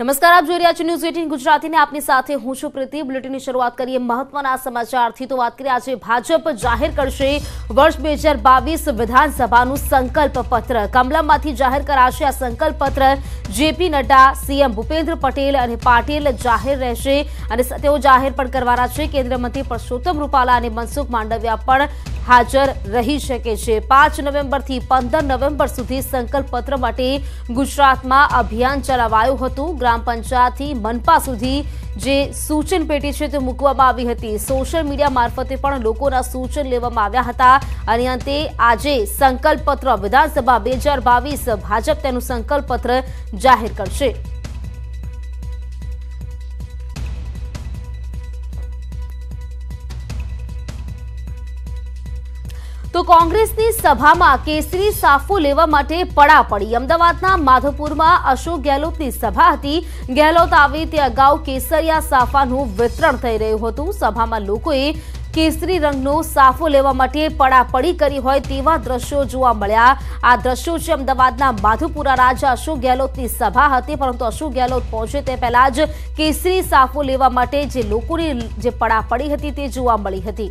નમસ્કાર આપ જોઈ રહ્યા છો ન્યૂઝ એટીન ગુજરાતીને આપની સાથે હું છું પ્રીતિ બુલેટિનની શરૂઆત કરીએ મહત્વના સમાચારથી તો વાત કરીએ આજે ભાજપ જાહેર કરશે વર્ષ બે હજાર બાવીસ વિધાનસભાનું સંકલ્પ પત્ર કમલમમાંથી જાહેર કરાશે આ સંકલ્પ પત્ર જેપી નડ્ડા સીએમ ભૂપેન્દ્ર પટેલ અને પાટીલ જાહેર રહેશે અને તેઓ જાહેર પણ કરવાના છે કેન્દ્રીય મંત્રી પરસોત્તમ રૂપાલા અને મનસુખ માંડવિયા પણ હાજર રહી શકે છે પાંચ નવેમ્બરથી પંદર નવેમ્બર સુધી સંકલ્પપત્ર માટે ગુજરાતમાં અભિયાન ચલાવાયું હતું ગ્રામ પંચાયતથી મનપા સુધી જે સૂચન પેટી છે તે મૂકવામાં આવી હતી સોશિયલ મીડિયા મારફતે પણ લોકોના સૂચન લેવામાં આવ્યા હતા અને અંતે આજે સંકલ્પપત્ર વિધાનસભા બે હજાર બાવીસ ભાજપ તેનું સંકલ્પપત્ર જાહેર કરશે તો કોંગ્રેસની સભામાં કેસરી સાફો લેવા માટે પડા પડી અમદાવાદના માધોપુરમાં અશોક ગેહલોતની સભા હતી ગેહલોત આવે તે અગાઉ કેસરિયા સાફાનું વિતરણ થઈ રહ્યું હતું સભામાં લોકોએ કેસરી રંગનો સાફો લેવા માટે પડાપડી કરી હોય તેવા દ્રશ્યો જોવા મળ્યા આ દ્રશ્યો છે અમદાવાદના માધુપુરા રાજા અશોક ગેહલોતની સભા હતી પરંતુ અશોક ગેહલોત પહોંચે તે પહેલા જ કેસરી સાફો લેવા માટે જે લોકોની જે પડાપડી હતી તે જોવા મળી હતી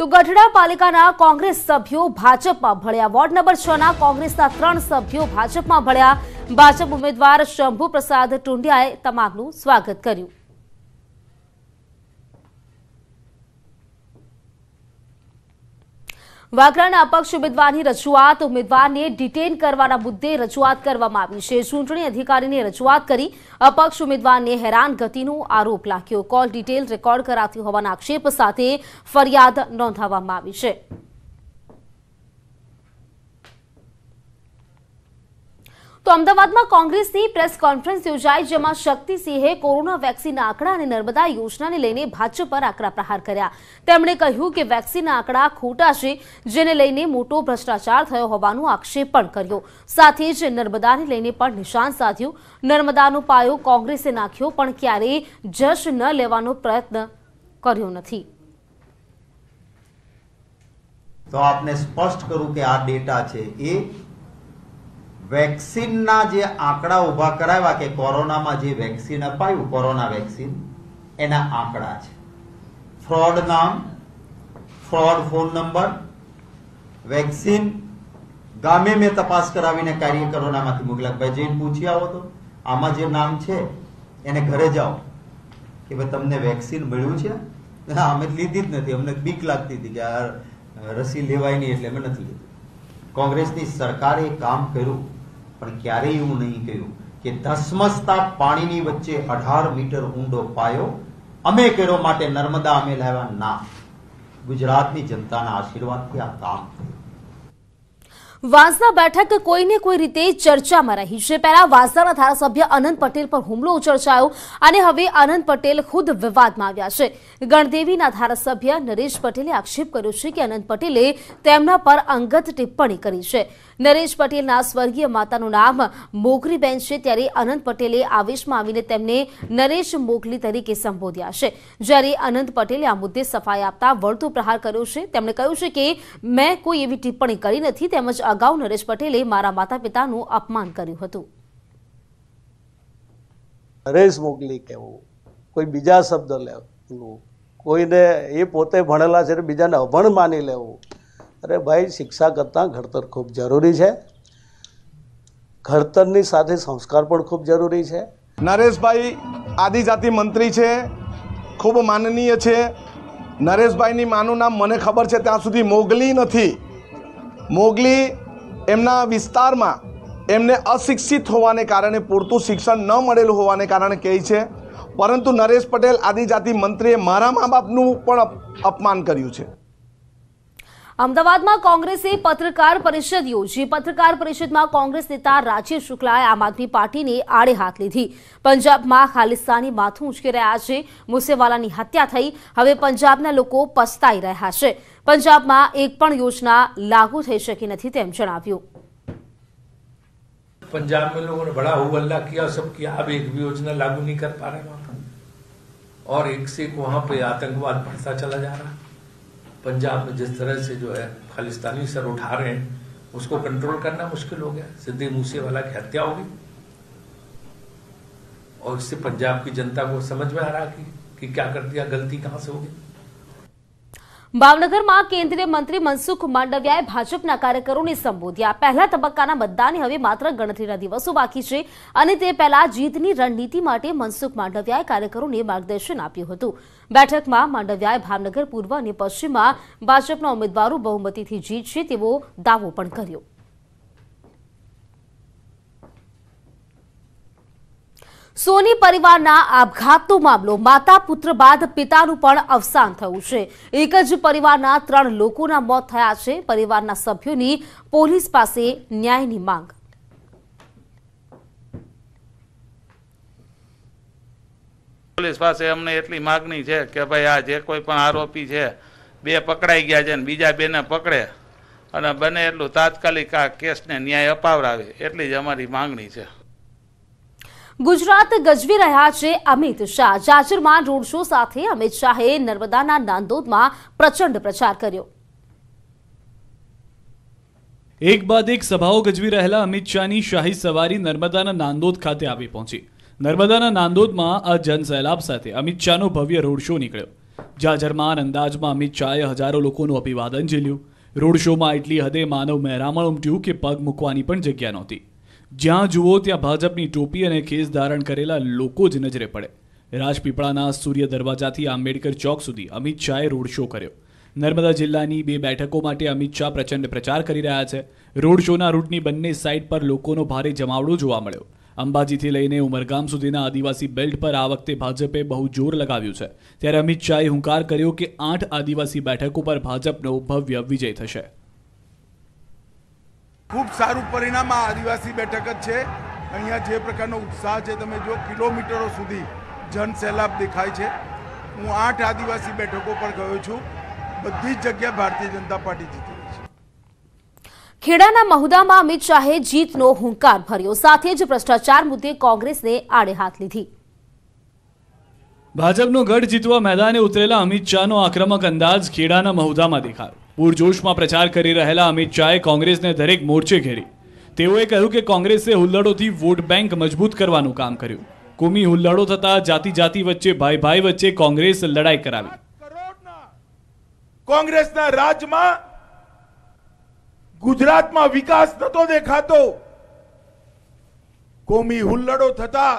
તો ગઢડા પાલિકાના કોંગ્રેસ સભ્યો ભાજપમાં ભળ્યા વોર્ડ નંબર છ ના કોંગ્રેસના ત્રણ સભ્યો ભાજપમાં ભળ્યા ભાજપ ઉમેદવાર શંભુ પ્રસાદ ટુંડિયાએ તમાકનું સ્વાગત કર્યું વાગરાના અપક્ષ ઉમેદવારની રજૂઆત ઉમેદવારને ડિટેન કરવાના મુદ્દે રજૂઆત કરવામાં આવી છે ચૂંટણી અધિકારીને રજૂઆત કરી અપક્ષ ઉમેદવારને હેરાન ગતિનો આરોપ લાગ્યો કોલ ડિટેલ રેકોર્ડ કરાતી હોવાના આક્ષેપ સાથે ફરિયાદ નોંધાવવામાં આવી છે તો અમદાવાદમાં કોંગ્રેસની પ્રેસ કોન્ફરન્સ યોજાઈ જેમાં શક્તિસિંહે કોરોના વેક્સિનના આંકડા અને નર્મદા યોજનાને લઈને ભાજપ પર આકરા પ્રહાર કર્યા તેમણે કહ્યું કે વેક્સિનના આંકડા ખોટા છે જેને લઈને મોટો ભ્રષ્ટાચાર થયો હોવાનો આક્ષેપ પણ કર્યો સાથે જ નર્મદાને લઈને પણ નિશાન સાધ્યું નર્મદાનો પાયો કોંગ્રેસે નાખ્યો પણ ક્યારેય જશ ન લેવાનો પ્રયત્ન કર્યો નથી તો આપને સ્પષ્ટ કરું કે આ ડેટા છે એ વેક્સિનના જે આંકડા ઊભા કરાવ્યા કે કોરોનામાં જે વેક્સિન અપાયું કોરોના વેક્સિન એના આંકડા છે ફ્રોડ નામ ફ્રોડ ફોન નંબર વેક્સિન ગામે મેં તપાસ કરાવીને કાર્ય કરોનામાંથી મોકલ્યા ભાઈ જઈને પૂછી આવો તો આમાં જે નામ છે એને ઘરે જાઓ કે ભાઈ તમને વેક્સિન મળ્યું છે ના અમે લીધી જ નથી અમને બીક લાગતી હતી કે આ રસી લેવાય નહીં એટલે અમે નથી લીધી કોંગ્રેસની સરકારે કામ કર્યું પણ ક્યારેય એવું નહીં કહ્યું કે ધસમસતા પાણીની વચ્ચે અઢાર મીટર ઊંડો પાયો અમે કર્યો માટે નર્મદા અમે લાવ્યા ના ગુજરાતની જનતાના આશીર્વાદથી આ કામ વાંસદા બેઠક કોઈને કોઈ રીતે ચર્ચામાં રહી છે પહેલા વાંસદાના ધારાસભ્ય અનંત પટેલ પર હુમલો ચર્ચાયો અને હવે અનંત પટેલ ખુદ વિવાદમાં આવ્યા છે ગણદેવીના ધારાસભ્ય નરેશ પટેલે આક્ષેપ કર્યો છે કે અનંત પટેલે તેમના પર અંગત ટિપ્પણી કરી છે નરેશ પટેલના સ્વર્ગીય માતાનું નામ મોગરીબેન છે ત્યારે અનંત પટેલે આવેશમાં આવીને તેમને નરેશ મોગલી તરીકે સંબોધ્યા છે જ્યારે અનંત પટેલે આ મુદ્દે સફાઈ આપતા વળતો પ્રહાર કર્યો છે તેમણે કહ્યું છે કે મેં કોઈ એવી ટિપ્પણી કરી નથી તેમજ અગાઉ નરેશ પટેલે મારા માતા પિતાનું અપમાન કર્યું હતું નરેશ મોગલી કહેવું કોઈ બીજા શબ્દ લેવું કોઈને એ પોતે ભણેલા છે બીજાને અભણ માની લેવું અરે ભાઈ શિક્ષા કરતાં ઘડતર ખૂબ જરૂરી છે ઘડતરની સાથે સંસ્કાર પણ ખૂબ જરૂરી છે નરેશભાઈ આદિજાતિ મંત્રી છે ખૂબ માનનીય છે નરેશભાઈની માનું નામ મને ખબર છે ત્યાં સુધી મોગલી નથી મોગલી એમના વિસ્તારમાં એમને અશિક્ષિત હોવાને કારણે પૂરતું શિક્ષણ ન મળેલું હોવાને કારણે કહે છે પરંતુ નરેશ પટેલ આદિજાતિ મંત્રીએ મારા મા બાપનું પણ અપમાન કર્યું છે અમદાવાદમાં કોંગ્રેસે પત્રકાર પરિષદ યોજી પત્રકાર પરિષદમાં કોંગ્રેસ નેતા રાજીવ શુક્લાએ આમ આદમી પાર્ટીને આડે હાથ લીધી પંજાબમાં ખાલિસ્તાની માથું ઉંચકી રહ્યા છે મુસેવાલાની હત્યા થઈ હવે પંજાબના લોકો પસ્તાઈ રહ્યા છે પંજાબમાં એક પણ યોજના લાગુ થઈ શકી નથી તેમ જણાવ્યું पंजाब में लोगों ने बड़ा हो हल्ला किया सब किया अब एक भी योजना लागू नहीं कर पा रहे वहां और एक से एक वहां पे आतंकवाद बढ़ता चला जा रहा है पंजाब में जिस तरह से जो है खालिस्तानी सर उठा रहे हैं उसको कंट्रोल करना मुश्किल हो गया सिद्धि मूसेवाला की हत्या होगी और इससे पंजाब की जनता को समझ में आ रहा कि, कि क्या कर दिया गलती कहां से होगी ભાવનગરમાં કેન્દ્રીય મંત્રી મનસુખ માંડવિયાએ ભાજપના કાર્યકરોને સંબોધ્યા પહેલા તબક્કાના મતદાનને હવે માત્ર ગણતરીના દિવસો બાકી છે અને તે પહેલા જીતની રણનીતિ માટે મનસુખ માંડવિયાએ કાર્યકરોને માર્ગદર્શન આપ્યું હતું બેઠકમાં માંડવિયાએ ભાવનગર પૂર્વ અને પશ્ચિમમાં ભાજપના ઉમેદવારો બહુમતીથી જીતશે તેવો દાવો પણ કર્યો સોની પરિવારના આપઘાતનો મામલો માતા પુત્ર બાદ પિતાનું પણ અવસાન થયું છે એક જ પરિવારના ત્રણ લોકોના મોત થયા છે પરિવારના સભ્યોની પોલીસ પાસે ન્યાયની માંગ પોલીસ પાસે અમને એટલી માગણી છે કે ભાઈ આ જે કોઈ પણ આરોપી છે બે પકડાઈ ગયા છે ને બીજા બેને પકડે અને બને એટલું તાત્કાલિક આ કેસને ન્યાય અપાવરાવે એટલી જ અમારી માંગણી છે ગુજરાત ગજવી રહ્યા છે અમિત શાહ જાજરમાં રોડ શો સાથે અમિત શાહે નર્મદાના નાંદોદમાં પ્રચંડ પ્રચાર કર્યો એક બાદ એક સભાઓ ગજવી રહેલા અમિત શાહની શાહી સવારી નર્મદાના નાંદોદ ખાતે આવી પહોંચી નર્મદાના નાંદોદમાં આ જનસેલાબ સાથે અમિત શાહનો ભવ્ય રોડ શો નીકળ્યો જાજરમાં અંદાજમાં અમિત શાહે હજારો લોકોનું અભિવાદન ઝીલ્યું રોડ શોમાં એટલી હદે માનવ મહેરામણ ઉમટ્યું કે પગ મૂકવાની પણ જગ્યા નહોતી જ્યાં જુઓ ત્યાં ભાજપની ટોપી અને કેસ ધારણ કરેલા લોકો જ નજરે પડે રાજપીપળાના સૂર્ય દરવાજાથી આંબેડકર ચોક સુધી અમિત શાહે રોડ શો કર્યો નર્મદા જિલ્લાની બે બેઠકો માટે અમિત શાહ પ્રચંડ પ્રચાર કરી રહ્યા છે રોડ શોના રૂટની બંને સાઇડ પર લોકોનો ભારે જમાવડો જોવા મળ્યો અંબાજીથી લઈને ઉમરગામ સુધીના આદિવાસી બેલ્ટ પર આ વખતે ભાજપે બહુ જોર લગાવ્યું છે ત્યારે અમિત શાહે હુંકાર કર્યો કે આઠ આદિવાસી બેઠકો પર ભાજપનો ભવ્ય વિજય થશે ખૂબ સારું પરિણામ આ આદિવાસી બેઠક જ છે અહીંયા જે પ્રકારનો ઉત્સાહ છે તમે જો કિલોમીટરો સુધી જનસેલાબ દેખાય છે હું આઠ આદિવાસી બેઠકો પર ગયો છું બધી જ જગ્યા ભારતીય જનતા પાર્ટી જીતી ખેડાના મહુદામાં અમિત શાહે જીતનો હુંકાર ભર્યો સાથે જ ભ્રષ્ટાચાર મુદ્દે કોંગ્રેસને આડે હાથ લીધી ભાજપનો ગઢ જીતવા મેદાને ઉતરેલા અમિત શાહનો આક્રમક અંદાજ ખેડાના મહુદામાં દેખાયો પૂરજોશમાં પ્રચાર કરી રહેલા અમિત શાહે કોંગ્રેસને દરેક મોરચે ઘેરી તેઓએ કહ્યું કે કોંગ્રેસે હુલ્લડોથી વોટ બેંક મજબૂત કરવાનું કામ કર્યું કોમી હુલ્લડો થતા જાતિ જાતિ વચ્ચે ભાઈ ભાઈ વચ્ચે કોંગ્રેસ લડાઈ કરાવી કોંગ્રેસના રાજમાં ગુજરાતમાં વિકાસ નતો દેખાતો કોમી હુલ્લડો થતા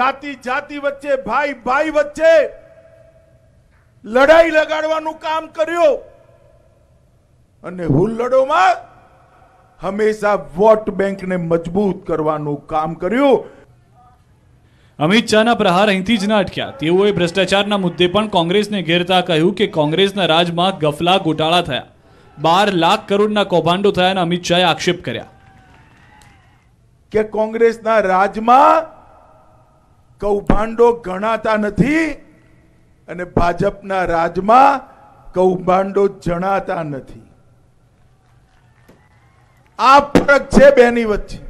જાતિ જાતિ વચ્ચે ભાઈ ભાઈ વચ્ચે લડાઈ લગાડવાનું કામ કર્યો અને હુલ્લડોમાં હંમેશા વોટ બેંકને મજબૂત કરવાનું કામ કર્યું અમિત શાહના પ્રહાર અહીંથી જ ના અટક્યા તેઓએ ભ્રષ્ટાચારના મુદ્દે પણ કોંગ્રેસને ઘેરતા કહ્યું કે કોંગ્રેસના રાજમાં ગફલા ગોટાળા થયા બાર લાખ કરોડના કૌભાંડો થયા અને અમિત શાહે આક્ષેપ કર્યા કે કોંગ્રેસના રાજમાં કૌભાંડો ગણાતા નથી અને ભાજપના રાજમાં કૌભાંડો જણાતા નથી આ ફરક છે બેની વચ્ચે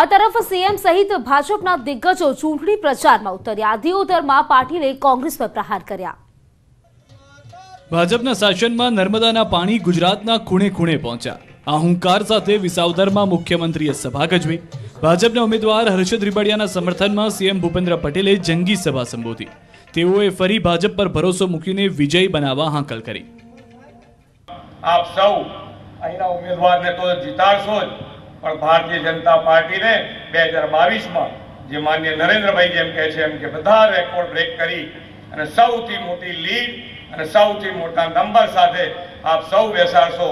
આ તરફ સીએમ સહિત ભાજપના દિગ્ગજો ચૂંટણી પ્રચારમાં ઉતર્યા દિયોદરમાં પાટીલે કોંગ્રેસ પર પ્રહાર કર્યા ભાજપના શાસનમાં નર્મદાના પાણી ગુજરાતના ખૂણે ખૂણે પહોંચ્યા અહંકાર હુંકાર સાથે વિસાવદરમાં મુખ્યમંત્રીએ સભા ગજવી ભાજપના ઉમેદવાર હર્ષદ રીબડિયાના સમર્થનમાં સીએમ ભૂપેન્દ્ર પટેલે જંગી સભા સંબોધી તેઓએ ફરી ભાજપ પર ભરોસો મૂકીને વિજય બનાવવા હાંકલ કરી આપ સૌ અહીંના ઉમેદવારને તો જીતાડશો જ પણ ભારતીય જનતા પાર્ટીને બે હજાર બાવીસમાં જે માન્ય નરેન્દ્રભાઈ જેમ કહે છે એમ કે બધા રેકોર્ડ બ્રેક કરી અને સૌથી મોટી લીડ અને સૌથી મોટા નંબર સાથે આપ સૌ બેસાડશો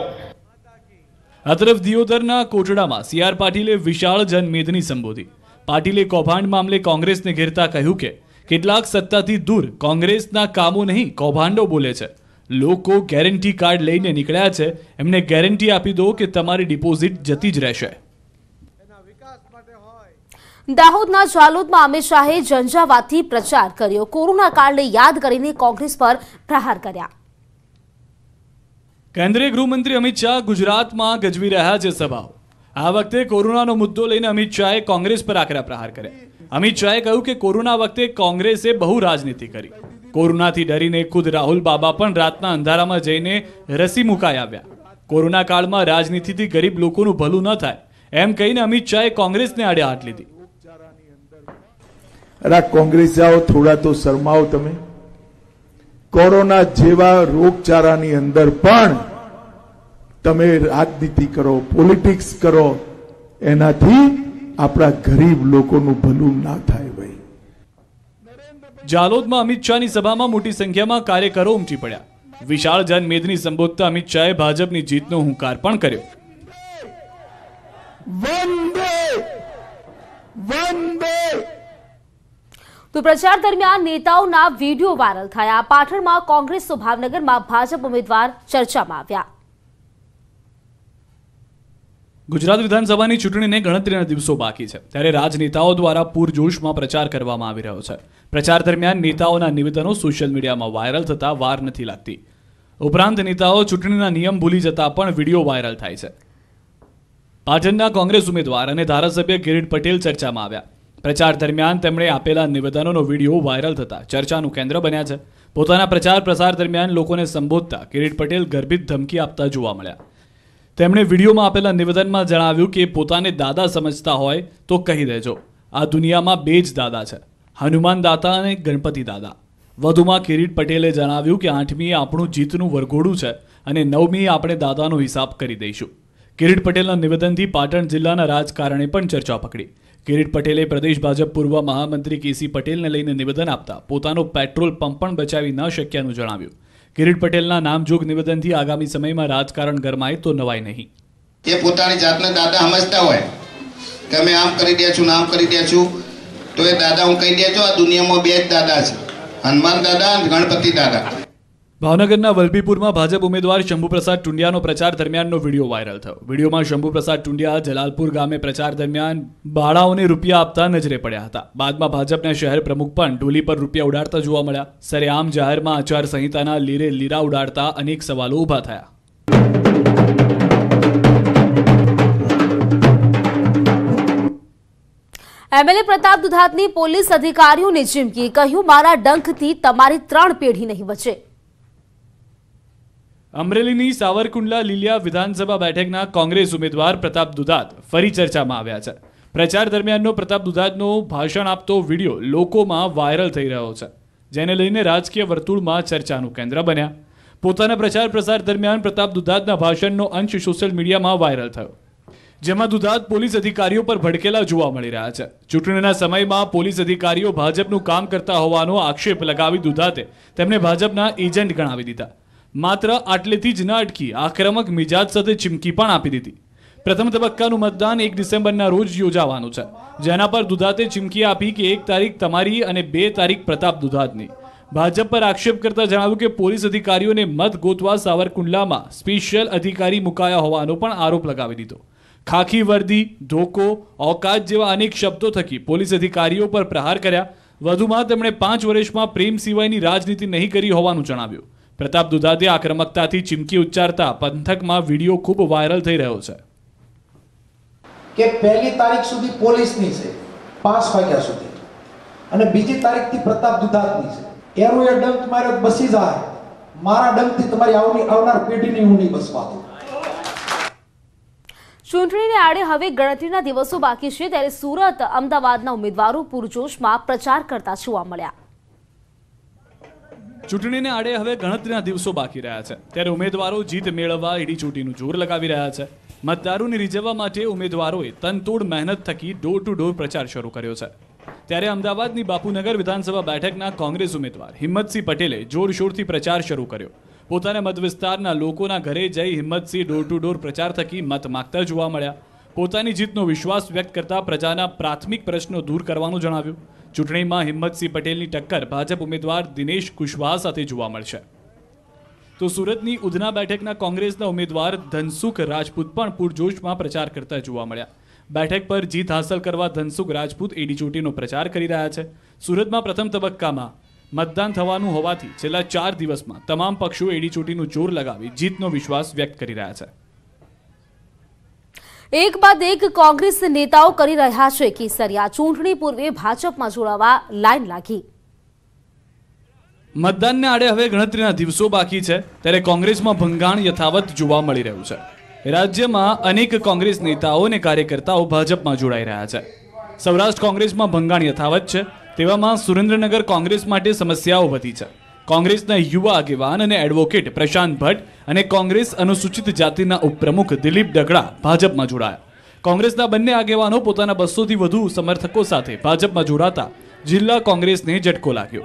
આ તરફ દિયોદરના કોટડામાં સીઆર આર પાટીલે વિશાળ જનમેદની સંબોધી પાટીલે કૌભાંડ મામલે કોંગ્રેસને ઘેરતા કહ્યું કે કેટલાક સત્તાથી દૂર કોંગ્રેસના કામો નહીં કૌભાંડો બોલે છે લોકો ગેરંટી કાર્ડ લઈને નીકળ્યા છે એમને ગેરંટી આપી દો કે તમારી ડિપોઝિટ જતી જ રહેશે દાહોદના જાલોદમાં અમિત શાહે ઝંઝાવાતથી પ્રચાર કર્યો કોરોના કાળને યાદ કરીને કોંગ્રેસ પર પ્રહાર કર્યા કેન્દ્રીય ગૃહમંત્રી અમિત શાહ ગુજરાતમાં ગજવી રહ્યા છે સભાઓ આ વખતે કોરોનાનો મુદ્દો લઈને અમિત શાહે કોંગ્રેસ પર આકરા પ્રહાર કર્યા અમિત શાહે કહ્યું કે કોરોના વખતે કોંગ્રેસે બહુ રાજનીતિ કરી કોરોનાથી ડરીને ખુદ રાહુલ બાબા પણ રાતના અંધારામાં જઈને રસી મુકાઈ આવ્યા કોરોના કાળમાં રાજનીતિથી ગરીબ લોકોનું ભલું ન થાય એમ કહીને અમિત શાહે કોંગ્રેસને આડે હાથ લીધી અરે કોંગ્રેસ આવો થોડા તો શરમાવો તમે કોરોના જેવા રોગચારાની અંદર પણ તમે રાજનીતિ કરો પોલિટિક્સ કરો એનાથી આપણા ગરીબ લોકોનું ભલું ના થાય ભાઈ જાલોદમાં અમિત શાહની સભામાં મોટી સંખ્યામાં કાર્યકરો ઉમટી પડ્યા વિશાળ જનમેદની સંબોધતા અમિત શાહે ભાજપની જીતનો હુંકાર પણ કર્યો વંદે વંદે તો પ્રચાર દરમિયાન નેતાઓના વિડીયો વાયરલ થયા પાટણમાં કોંગ્રેસ સુભાવનગરમાં ભાજપ ઉમેદવાર ચર્ચામાં આવ્યા ગુજરાત વિધાનસભાની ચૂંટણીને ગણતરીના દિવસો બાકી છે ત્યારે રાજનેતાઓ દ્વારા પૂરજોશમાં પ્રચાર કરવામાં આવી રહ્યો છે પ્રચાર દરમિયાન નેતાઓના નિવેદનો સોશિયલ મીડિયામાં વાયરલ થતા વાર નથી લાગતી ઉપરાંત નેતાઓ ચૂંટણીના નિયમ ભૂલી જતા પણ વિડીયો વાયરલ થાય છે પાટણના કોંગ્રેસ ઉમેદવાર અને ધારાસભ્ય કિરીટ પટેલ ચર્ચામાં આવ્યા પ્રચાર દરમિયાન તેમણે આપેલા નિવેદનોનો વિડીયો વાયરલ થતા ચર્ચાનું કેન્દ્ર બન્યા છે પોતાના પ્રચાર પ્રસાર દરમિયાન લોકોને સંબોધતા કિરીટ પટેલ ગર્ભિત ધમકી આપતા જોવા મળ્યા તેમણે વિડીયોમાં આપેલા નિવેદનમાં જણાવ્યું કે પોતાને દાદા સમજતા હોય તો કહી દેજો આ દુનિયામાં બે જ દાદા છે હનુમાન દાદા અને ગણપતિ દાદા વધુમાં કિરીટ પટેલે જણાવ્યું કે આઠમીએ આપણું જીતનું વરઘોડું છે અને નવમીએ આપણે દાદાનો હિસાબ કરી દઈશું કિરીટ પટેલના નિવેદનથી પાટણ જિલ્લાના રાજકારણે પણ ચર્ચા પકડી કિરીટ પટેલે પ્રદેશ ભાજપ પૂર્વ મહામંત્રી કેસી પટેલને લઈને નિવેદન આપતા પોતાનો પેટ્રોલ પંપ પણ બચાવી ન શક્યાનું જણાવ્યું કિરીટ પટેલના નામજોગ નિવેદનથી આગામી સમયમાં રાજકારણ ગરમાય તો નવાય નહીં એ પોતાની જાતને દાદા સમજતા હોય કે અમે આમ કરી દે છું નામ કરી દે છું તો એ દાદા હું કહી દેજો આ દુનિયામાં બે જ દાદા છે હનુમાન દાદા અને ગણપતિ દાદા ભાવનગરના વલભીપુરમાં ભાજપ ઉમેદવાર શંભુપ્રસાદ ટુંડિયાનો પ્રચાર દરમિયાનનો વિડીયો વાયરલ થયો વિડીયોમાં શંભુપ્રસાદ ટુંડિયા જલાલપુર ગામે પ્રચાર દરમિયાન બાળાઓને રૂપિયા આપતા નજરે પડ્યા હતા બાદમાં ભાજપના શહેર પ્રમુખ પણ ઢોલી પર રૂપિયા ઉડાડતા જોવા મળ્યા સરેઆમ જાહેરમાં આચારસંહિતાના લીરે લીરા ઉડાડતા અનેક સવાલો ઊભા થયા એમએલએ પ્રતાપ દુધાતની પોલીસ અધિકારીઓને ચીમકી કહ્યું મારા ડંખથી તમારી ત્રણ પેઢી નહીં વચે અમરેલીની સાવરકુંડલા લીલિયા વિધાનસભા બેઠકના કોંગ્રેસ ઉમેદવાર પ્રતાપ દુધાત ફરી ચર્ચામાં આવ્યા છે પ્રચાર દરમિયાનનો પ્રતાપ દુધાતનો ભાષણ આપતો વિડીયો લોકોમાં વાયરલ થઈ રહ્યો છે જેને લઈને રાજકીય વર્તુળમાં ચર્ચાનું કેન્દ્ર બન્યા પોતાના પ્રચાર પ્રસાર દરમિયાન પ્રતાપ દુધાતના ભાષણનો અંશ સોશિયલ મીડિયામાં વાયરલ થયો જેમાં દુધાત પોલીસ અધિકારીઓ પર ભડકેલા જોવા મળી રહ્યા છે ચૂંટણીના સમયમાં પોલીસ અધિકારીઓ ભાજપનું કામ કરતા હોવાનો આક્ષેપ લગાવી દુધાતે તેમને ભાજપના એજન્ટ ગણાવી દીધા માત્ર આટલેથી જ ન અટકી આક્રમક મિજાજ સાથે ચીમકી પણ આપી દીધી પ્રથમ તબક્કાનું મતદાન એક ડિસેમ્બરના રોજ યોજાવાનું છે જેના પર દુધાતે ચીમકી આપી કે એક તારીખ તમારી અને બે તારીખ પ્રતાપ દુધાતની ભાજપ પર આક્ષેપ કરતા જણાવ્યું કે પોલીસ અધિકારીઓને મત ગોતવા સાવરકુંડલામાં સ્પેશિયલ અધિકારી મુકાયા હોવાનો પણ આરોપ લગાવી દીધો ખાખી વર્દી ધોકો ઓકાત જેવા અનેક શબ્દો થકી પોલીસ અધિકારીઓ પર પ્રહાર કર્યા વધુમાં તેમણે પાંચ વર્ષમાં પ્રેમ સિવાયની રાજનીતિ નહીં કરી હોવાનું જણાવ્યું પ્રતાપ દુધાતી આક્રમકતાથી ચીમકી ઉચ્ચારતા પંથકમાં વિડીયો ખૂબ વાયરલ થઈ રહ્યો છે કે પહેલી તારીખ સુધી પોલીસની છે પાંચ વાગ્યા સુધી અને બીજી તારીખથી પ્રતાપ દુધાતની છે એરોએ ડંક માર્યો બસી જાય મારા ડંકથી તમારી આવની આવનાર પેઢીની હું નહીં બસવા દઉં ચૂંટણીને આડે હવે ગણતરીના દિવસો બાકી છે ત્યારે સુરત અમદાવાદના ઉમેદવારો પૂરજોશમાં પ્રચાર કરતા જોવા મળ્યા ચૂંટણીને આડે હવે ગણતરીના દિવસો બાકી રહ્યા છે ત્યારે ઉમેદવારો જીત મેળવવા ઈડી ચૂંટણીનું જોર લગાવી રહ્યા છે મતદારોને રીઝવવા માટે ઉમેદવારોએ તનતોડ મહેનત થકી ડોર ટુ ડોર પ્રચાર શરૂ કર્યો છે ત્યારે અમદાવાદની બાપુનગર વિધાનસભા બેઠકના કોંગ્રેસ ઉમેદવાર હિંમતસિંહ પટેલે જોરશોરથી પ્રચાર શરૂ કર્યો પોતાના મત વિસ્તારના લોકોના ઘરે જઈ હિંમતસિંહ ડોર ટુ ડોર પ્રચાર થકી મત માગતા જોવા મળ્યા પોતાની જીતનો વિશ્વાસ વ્યક્ત કરતા પ્રજાના પ્રાથમિક પ્રશ્નો દૂર કરવાનું જણાવ્યું ચૂંટણીમાં હિંમતસિંહ પટેલની ટક્કર ભાજપ ઉમેદવાર દિનેશ કુશવાહ સાથે જોવા મળશે તો સુરતની ઉધના બેઠકના કોંગ્રેસના ઉમેદવાર ધનસુખ રાજપૂત પણ પૂરજોશમાં પ્રચાર કરતા જોવા મળ્યા બેઠક પર જીત હાંસલ કરવા ધનસુખ રાજપૂત એડી ચોટીનો પ્રચાર કરી રહ્યા છે સુરતમાં પ્રથમ તબક્કામાં મતદાન થવાનું હોવાથી છેલ્લા ચાર દિવસમાં તમામ પક્ષો એડી ચોટીનું જોર લગાવી જીતનો વિશ્વાસ વ્યક્ત કરી રહ્યા છે એક બાદ એક કોંગ્રેસ નેતાઓ કરી રહ્યા છે કેસરિયા ચૂંટણી પૂર્વે ભાજપમાં જોડાવા લાઈન લાગી મતદાનને આડે હવે ગણતરીના દિવસો બાકી છે ત્યારે કોંગ્રેસમાં ભંગાણ યથાવત જોવા મળી રહ્યું છે રાજ્યમાં અનેક કોંગ્રેસ નેતાઓ અને કાર્યકર્તાઓ ભાજપમાં જોડાઈ રહ્યા છે સૌરાષ્ટ્ર કોંગ્રેસમાં ભંગાણ યથાવત છે તેવામાં સુરેન્દ્રનગર કોંગ્રેસ માટે સમસ્યાઓ વધી છે કોંગ્રેસના યુવા આગેવાન અને એડવોકેટ પ્રશાંત ભટ્ટ અને કોંગ્રેસ અનુસૂચિત જાતિના ઉપપ્રમુખ દિલીપ ડગડા ભાજપમાં જોડાયા કોંગ્રેસના બંને આગેવાનો પોતાના બસોથી વધુ સમર્થકો સાથે ભાજપમાં જોડાતા જિલ્લા કોંગ્રેસને ઝટકો લાગ્યો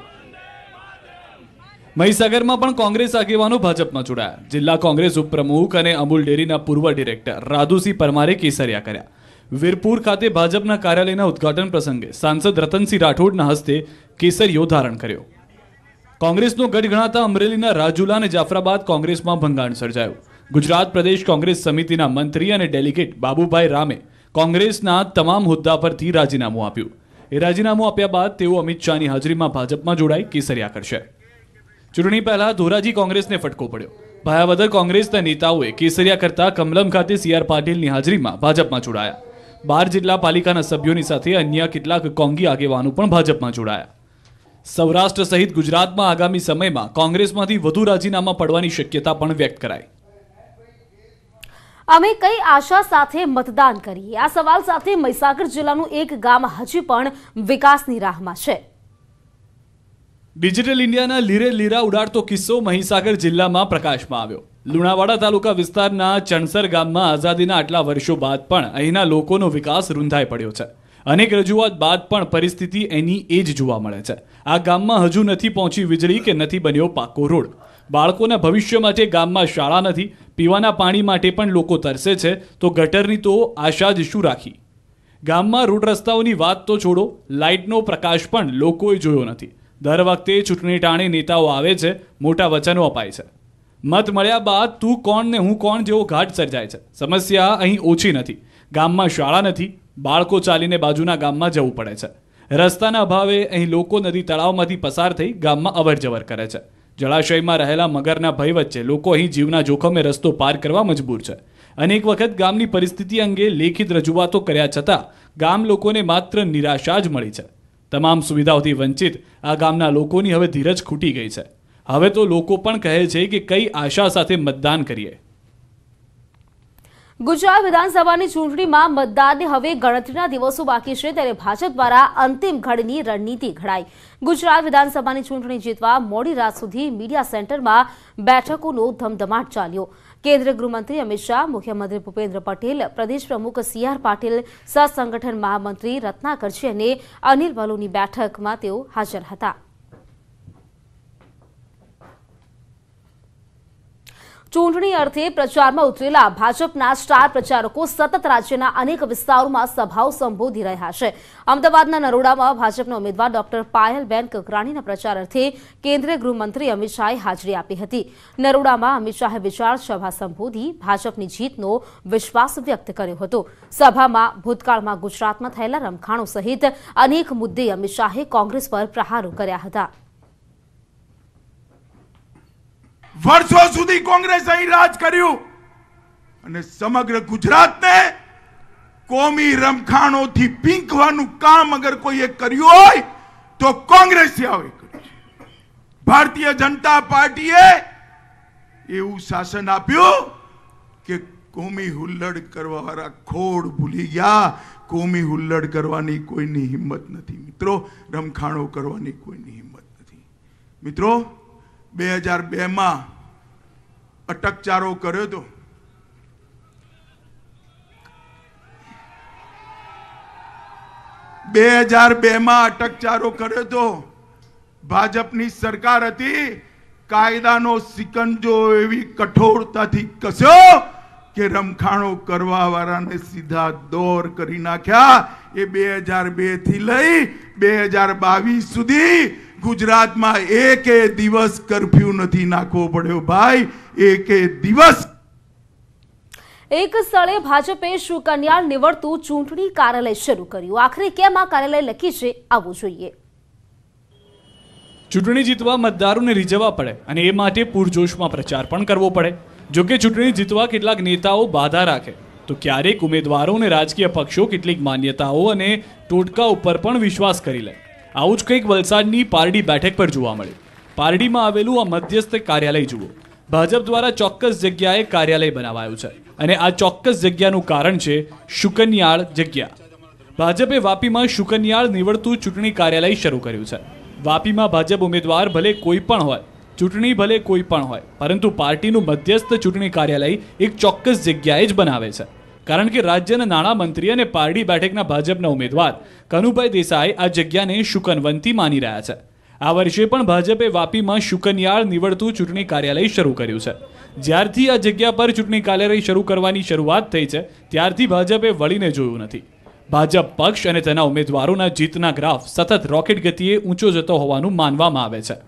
મહીસાગરમાં પણ કોંગ્રેસ આગેવાનો ભાજપમાં જોડાયા જિલ્લા કોંગ્રેસ ઉપપ્રમુખ અને અમૂલ ડેરીના પૂર્વ ડિરેક્ટર રાધુસિંહ પરમારે કેસરિયા કર્યા વીરપુર ખાતે ભાજપના કાર્યાલયના ઉદઘાટન પ્રસંગે સાંસદ રતનસિંહ રાઠોડના હસ્તે કેસરિયો ધારણ કર્યો કોંગ્રેસનો ગઢ ગણાતા અમરેલીના રાજુલા અને જાફરાબાદ કોંગ્રેસમાં ભંગાણ સર્જાયું ગુજરાત પ્રદેશ કોંગ્રેસ સમિતિના મંત્રી અને ડેલિગેટ બાબુભાઈ રામે કોંગ્રેસના તમામ હોદ્દા પરથી રાજીનામું આપ્યું એ રાજીનામું આપ્યા બાદ તેઓ અમિત શાહની હાજરીમાં ભાજપમાં જોડાઈ કેસરિયા કરશે ચૂંટણી પહેલા ધોરાજી કોંગ્રેસને ફટકો પડ્યો ભાયાવદર કોંગ્રેસના નેતાઓએ કેસરિયા કરતા કમલમ ખાતે સી આર પાટીલની હાજરીમાં ભાજપમાં જોડાયા બાર જિલ્લા પાલિકાના સભ્યોની સાથે અન્ય કેટલાક કોંગી આગેવાનો પણ ભાજપમાં જોડાયા સૌરાષ્ટ્ર સહિત ગુજરાતમાં આગામી સમયમાં કોંગ્રેસમાંથી વધુ રાજીનામા પડવાની શક્યતા પણ વ્યક્ત કરાઈ અમે કઈ આશા સાથે મતદાન કરીએ આ સવાલ સાથે મહીસાગર જિલ્લાનું એક ગામ હજી પણ વિકાસની રાહમાં છે ડિજિટલ ઇન્ડિયાના લીરે લીરા ઉડાડતો કિસ્સો મહીસાગર જિલ્લામાં પ્રકાશમાં આવ્યો લુણાવાડા તાલુકા વિસ્તારના ચણસર ગામમાં આઝાદીના આટલા વર્ષો બાદ પણ અહીંના લોકોનો વિકાસ રૂંધાઈ પડ્યો છે અનેક રજૂઆત બાદ પણ પરિસ્થિતિ એની એ જ જોવા મળે છે આ ગામમાં હજુ નથી પહોંચી વીજળી કે નથી બન્યો પાકો રોડ બાળકોના ભવિષ્ય માટે ગામમાં શાળા નથી પીવાના પાણી માટે પણ લોકો તરસે છે તો ગટરની તો આશા જ શું રાખી ગામમાં રોડ રસ્તાઓની વાત તો છોડો લાઇટનો પ્રકાશ પણ લોકોએ જોયો નથી દર વખતે ચૂંટણી ટાણે નેતાઓ આવે છે મોટા વચનો અપાય છે મત મળ્યા બાદ તું કોણ ને હું કોણ જેવો ઘાટ સર્જાય છે સમસ્યા અહીં ઓછી નથી ગામમાં શાળા નથી બાળકો ચાલીને બાજુના ગામમાં જવું પડે છે રસ્તાના અભાવે અહીં લોકો નદી તળાવમાંથી પસાર થઈ ગામમાં અવરજવર કરે છે જળાશયમાં રહેલા મગરના ભય વચ્ચે લોકો અહીં જીવના જોખમે રસ્તો પાર કરવા મજબૂર છે અનેક વખત ગામની પરિસ્થિતિ અંગે લેખિત રજૂઆતો કર્યા છતાં ગામ લોકોને માત્ર નિરાશા જ મળી છે તમામ સુવિધાઓથી વંચિત આ ગામના લોકોની હવે ધીરજ ખૂટી ગઈ છે હવે તો લોકો પણ કહે છે કે કઈ આશા સાથે મતદાન કરીએ ગુજરાત વિધાનસભાની ચૂંટણીમાં મતદાનને હવે ગણતરીના દિવસો બાકી છે ત્યારે ભાજપ દ્વારા અંતિમ ઘડીની રણનીતિ ઘડાઈ ગુજરાત વિધાનસભાની ચૂંટણી જીતવા મોડી રાત સુધી મીડિયા સેન્ટરમાં બેઠકોનો ધમધમાટ ચાલ્યો કેન્દ્રીય ગૃહમંત્રી અમિત શાહ મુખ્યમંત્રી ભૂપેન્દ્ર પટેલ પ્રદેશ પ્રમુખ સી આર પાટીલ સહસંગઠન મહામંત્રી રત્નાકરજી અને અનિલ બલોની બેઠકમાં તેઓ હાજર હતા ચૂંટણી અર્થે પ્રચારમાં ઉતરેલા ભાજપના સ્ટાર પ્રચારકો સતત રાજ્યના અનેક વિસ્તારોમાં સભાઓ સંબોધી રહ્યા છે અમદાવાદના નરોડામાં ભાજપના ઉમેદવાર ડોક્ટર પાયલબેન કકરાણીના પ્રચાર અર્થે કેન્દ્રીય ગૃહમંત્રી અમિત શાહે હાજરી આપી હતી નરોડામાં અમિત શાહે વિચાર સભા સંબોધી ભાજપની જીતનો વિશ્વાસ વ્યક્ત કર્યો હતો સભામાં ભૂતકાળમાં ગુજરાતમાં થયેલા રમખાણો સહિત અનેક મુદ્દે અમિત શાહે કોંગ્રેસ પર પ્રહારો કર્યા હતા વર્ષો સુધી કોંગ્રેસ અહીં રાજ કર્યું અને સમગ્ર ગુજરાતને કોમી રમખાણોથી પીંકવાનું કામ અગર કોઈએ કર્યું હોય તો કોંગ્રેસે આવે ભારતીય જનતા પાર્ટીએ એવું શાસન આપ્યું કે કોમી હુલ્લડ કરવાવાળા ખોડ ભૂલી ગયા કોમી હુલ્લડ કરવાની કોઈની હિંમત નથી મિત્રો રમખાણો કરવાની કોઈની હિંમત નથી મિત્રો બે હજાર બેમાં અટકચારો કર્યો હતો બે હજાર બેમાં અટકચારો કર્યો હતો ભાજપની સરકાર હતી કાયદાનો સિકંજો એવી કઠોરતાથી કસ્યો કે રમખાણો કરવા કરવાવાળાને સીધા દોર કરી નાખ્યા એ બે હજાર થી લઈ બે હજાર બાવીસ સુધી ગુજરાત માં એક એક દિવસ કર્ફ્યુ નથી નાખવો પડ્યો ભાઈ એક એક દિવસ એક સળે ભાજપ એ સુકન્યાળ નિવડતું ચૂંટણી કાર્યાલય શરૂ કર્યું આખરે કેમાં કાર્યાલય લખી છે આવું જોઈએ ચૂંટણી જીતવા મતદારોને રિઝવવા પડે અને એ માટે પૂર જોશમાં પ્રચાર પણ કરવો પડે જો કે ચૂંટણી જીતવા કેટલા નેતાઓ બાધા રાખે તો ક્યારેક ઉમેદવારોને राजकीय પક્ષો કેટલીક માન્યતાઓ અને ટોટકા ઉપર પણ વિશ્વાસ કરી લે આવું જ કંઈક વલસાડની પારડી બેઠક પર જોવા મળે પારડીમાં આવેલું આ મધ્યસ્થ કાર્યાલય જુઓ ભાજપ દ્વારા ચોક્કસ જગ્યાએ કાર્યાલય બનાવાયું છે અને આ ચોક્કસ જગ્યાનું કારણ છે શુકનિયાળ જગ્યા ભાજપે વાપીમાં શુકનિયાળ નિવડતું ચૂંટણી કાર્યાલય શરૂ કર્યું છે વાપીમાં ભાજપ ઉમેદવાર ભલે કોઈ પણ હોય ચૂંટણી ભલે કોઈ પણ હોય પરંતુ પાર્ટીનું મધ્યસ્થ ચૂંટણી કાર્યાલય એક ચોક્કસ જગ્યાએ જ બનાવે છે કારણ કે રાજ્યના નાણામંત્રી અને પારડી બેઠકના ભાજપના ઉમેદવાર કનુભાઈ દેસાઈ આ જગ્યાને શુકનવંતી માની રહ્યા છે આ વર્ષે પણ ભાજપે વાપીમાં શુકનયાળ નિવડતું ચૂંટણી કાર્યાલય શરૂ કર્યું છે જ્યારથી આ જગ્યા પર ચૂંટણી કાર્યાલય શરૂ કરવાની શરૂઆત થઈ છે ત્યારથી ભાજપે વળીને જોયું નથી ભાજપ પક્ષ અને તેના ઉમેદવારોના જીતના ગ્રાફ સતત રોકેટ ગતિએ ઊંચો જતો હોવાનું માનવામાં આવે છે